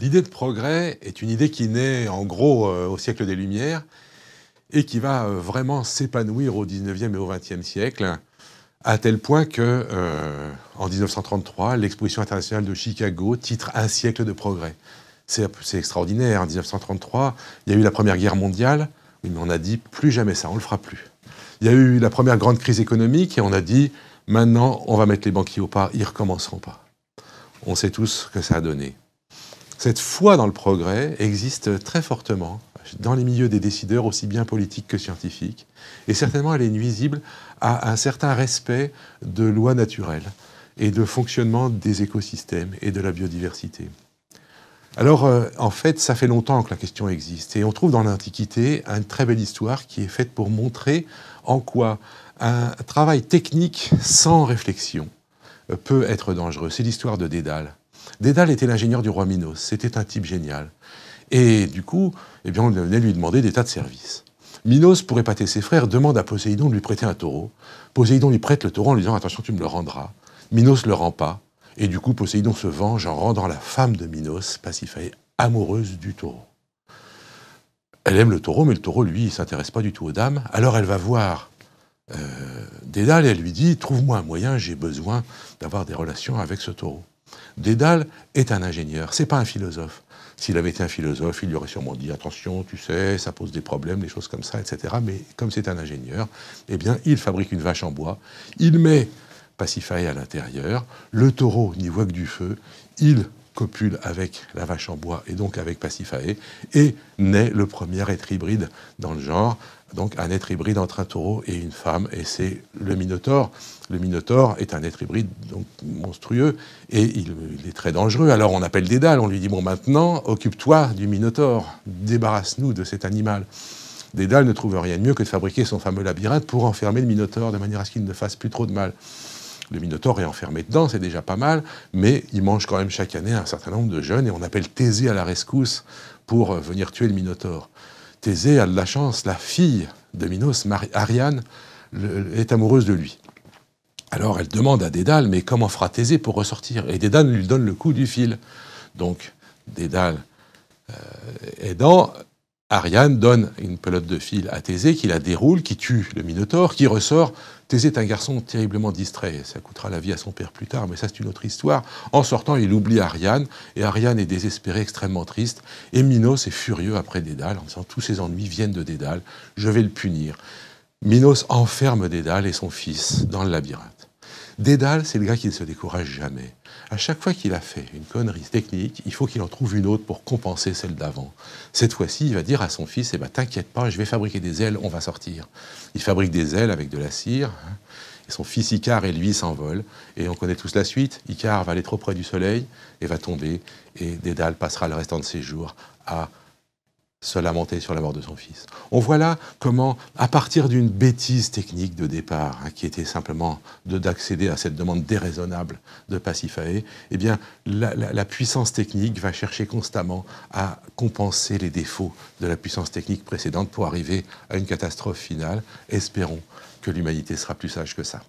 L'idée de progrès est une idée qui naît en gros euh, au siècle des Lumières et qui va euh, vraiment s'épanouir au 19e et au 20e siècle, à tel point que, euh, en 1933, l'exposition internationale de Chicago titre Un siècle de progrès. C'est extraordinaire, en 1933, il y a eu la Première Guerre mondiale, mais on a dit plus jamais ça, on ne le fera plus. Il y a eu la première grande crise économique et on a dit maintenant on va mettre les banquiers au pas, ils recommenceront pas. On sait tous ce que ça a donné. Cette foi dans le progrès existe très fortement dans les milieux des décideurs, aussi bien politiques que scientifiques, et certainement elle est nuisible à un certain respect de lois naturelles et de fonctionnement des écosystèmes et de la biodiversité. Alors, euh, en fait, ça fait longtemps que la question existe. Et on trouve dans l'Antiquité une très belle histoire qui est faite pour montrer en quoi un travail technique sans réflexion euh, peut être dangereux. C'est l'histoire de Dédale. Dédale était l'ingénieur du roi Minos. C'était un type génial. Et du coup, eh bien, on venait lui demander des tas de services. Minos, pour épater ses frères, demande à Poséidon de lui prêter un taureau. Poséidon lui prête le taureau en lui disant Attention, tu me le rendras. Minos le rend pas. Et du coup, Poséidon se venge en rendant la femme de Minos, Pasiphae, amoureuse du taureau. Elle aime le taureau, mais le taureau, lui, il ne s'intéresse pas du tout aux dames. Alors elle va voir euh, Dédale et elle lui dit Trouve-moi un moyen, j'ai besoin d'avoir des relations avec ce taureau. Dédale est un ingénieur, c'est pas un philosophe. S'il avait été un philosophe, il lui aurait sûrement dit attention, tu sais, ça pose des problèmes, des choses comme ça, etc. Mais comme c'est un ingénieur, eh bien, il fabrique une vache en bois, il met Pacify à l'intérieur, le taureau n'y voit que du feu, il copule avec la vache en bois et donc avec Pacifae, et naît le premier être hybride dans le genre, donc un être hybride entre un taureau et une femme, et c'est le Minotaure. Le Minotaure est un être hybride donc monstrueux, et il, est très dangereux. Alors on appelle Dédale, on lui dit, bon maintenant, occupe-toi du Minotaure, débarrasse-nous de cet animal. Dédale ne trouve rien de mieux que de fabriquer son fameux labyrinthe pour enfermer le Minotaure de manière à ce qu'il ne fasse plus trop de mal le Minotaure est enfermé dedans, c'est déjà pas mal, mais il mange quand même chaque année un certain nombre de jeunes, et on appelle Thésée à la rescousse pour euh, venir tuer le Minotaure. Thésée a de la chance, la fille de Minos, Ariane, est amoureuse de lui. Alors elle demande à Dédale, mais comment fera Thésée pour ressortir Et Dédale lui donne le coup du fil. Donc Dédale aidant, euh, Ariane donne une pelote de fil à Thésée, qui la déroule, qui tue le Minotaure, qui ressort. Thésée est un garçon terriblement distrait, ça coûtera la vie à son père plus tard, mais ça c'est une autre histoire. En sortant, il oublie Ariane, et Ariane est désespérée, extrêmement triste, et Minos est furieux après Dédale, en disant tous ses ennuis viennent de Dédale, je vais le punir. Minos enferme Dédale et son fils dans le labyrinthe. Dédale, c'est le gars qui ne se décourage jamais. À chaque fois qu'il a fait une connerie technique, il faut qu'il en trouve une autre pour compenser celle d'avant. Cette fois-ci, il va dire à son fils Eh ben, t'inquiète pas, je vais fabriquer des ailes, on va sortir. Il fabrique des ailes avec de la cire. Hein. et son fils Icare et lui s'envolent. Et on connaît tous la suite. Icare va aller trop près du soleil et va tomber. Et Dédale passera le restant de ses jours à se lamenter sur la mort de son fils. On voit là comment, à partir d'une bêtise technique de départ, hein, qui était simplement d'accéder à cette demande déraisonnable de Pacifae, eh bien, la, puissance technique va chercher constamment à compenser les défauts de la puissance technique précédente pour arriver à une catastrophe finale. Espérons que l'humanité sera plus sage que ça.